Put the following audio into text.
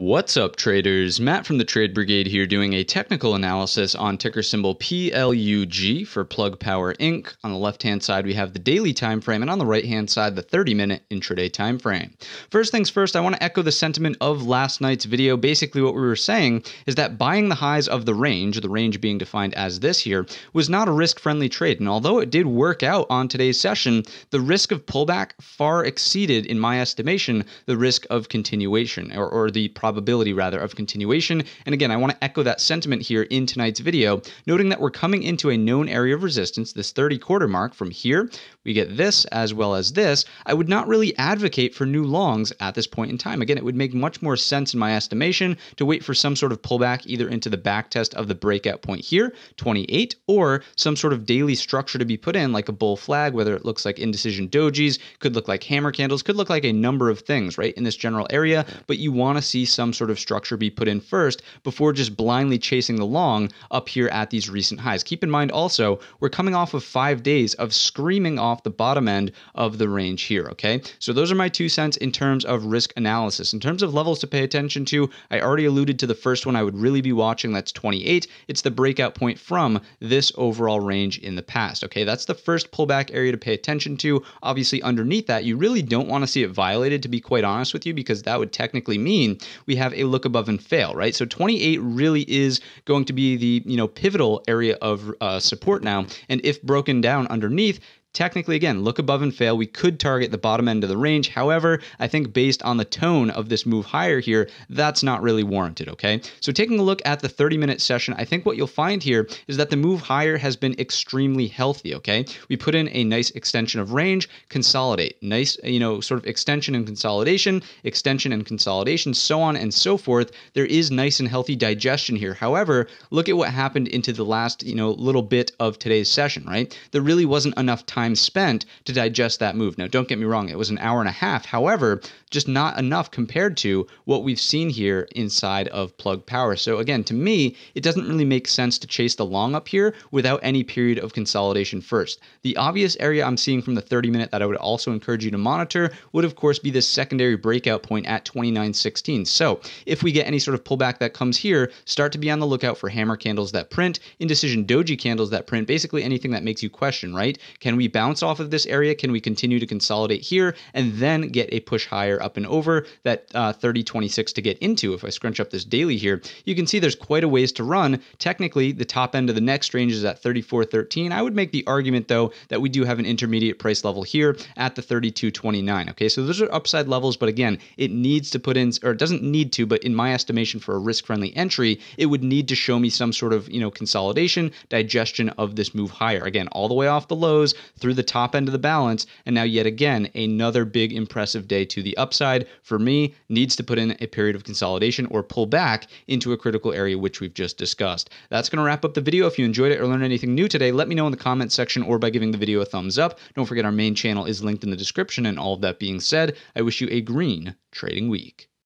What's up, traders? Matt from the Trade Brigade here doing a technical analysis on ticker symbol PLUG for Plug Power Inc. On the left hand side, we have the daily time frame, and on the right hand side, the 30 minute intraday time frame. First things first, I want to echo the sentiment of last night's video. Basically, what we were saying is that buying the highs of the range, the range being defined as this here, was not a risk friendly trade. And although it did work out on today's session, the risk of pullback far exceeded, in my estimation, the risk of continuation or, or the probability rather of continuation. And again, I want to echo that sentiment here in tonight's video, noting that we're coming into a known area of resistance, this 30 quarter mark from here. We get this as well as this. I would not really advocate for new longs at this point in time. Again, it would make much more sense in my estimation to wait for some sort of pullback either into the back test of the breakout point here, 28, or some sort of daily structure to be put in like a bull flag, whether it looks like indecision dojis, could look like hammer candles, could look like a number of things, right, in this general area, but you want to see some sort of structure be put in first before just blindly chasing the long up here at these recent highs. Keep in mind also, we're coming off of five days of screaming off the bottom end of the range here, okay? So those are my two cents in terms of risk analysis. In terms of levels to pay attention to, I already alluded to the first one I would really be watching. That's 28. It's the breakout point from this overall range in the past, okay? That's the first pullback area to pay attention to. Obviously, underneath that, you really don't want to see it violated, to be quite honest with you, because that would technically mean we have a look above and fail, right? So 28 really is going to be the you know pivotal area of uh, support now, and if broken down underneath, Technically, again, look above and fail. We could target the bottom end of the range. However, I think based on the tone of this move higher here, that's not really warranted, okay? So taking a look at the 30 minute session, I think what you'll find here is that the move higher has been extremely healthy, okay? We put in a nice extension of range, consolidate, nice, you know, sort of extension and consolidation, extension and consolidation, so on and so forth. There is nice and healthy digestion here. However, look at what happened into the last, you know, little bit of today's session, right? There really wasn't enough time time spent to digest that move. Now, don't get me wrong, it was an hour and a half. However, just not enough compared to what we've seen here inside of Plug Power. So, again, to me, it doesn't really make sense to chase the long up here without any period of consolidation first. The obvious area I'm seeing from the 30 minute that I would also encourage you to monitor would, of course, be this secondary breakout point at 29.16. So, if we get any sort of pullback that comes here, start to be on the lookout for hammer candles that print, indecision doji candles that print, basically anything that makes you question, right? Can we bounce off of this area? Can we continue to consolidate here and then get a push higher up and over that uh, 3026 to get into? If I scrunch up this daily here, you can see there's quite a ways to run. Technically, the top end of the next range is at 3413. I would make the argument though that we do have an intermediate price level here at the 3229. Okay, so those are upside levels, but again, it needs to put in or it doesn't need to, but in my estimation for a risk-friendly entry, it would need to show me some sort of you know consolidation, digestion of this move higher. Again, all the way off the lows, through the top end of the balance. And now, yet again, another big impressive day to the upside for me needs to put in a period of consolidation or pull back into a critical area, which we've just discussed. That's going to wrap up the video. If you enjoyed it or learned anything new today, let me know in the comments section or by giving the video a thumbs up. Don't forget our main channel is linked in the description. And all of that being said, I wish you a green trading week.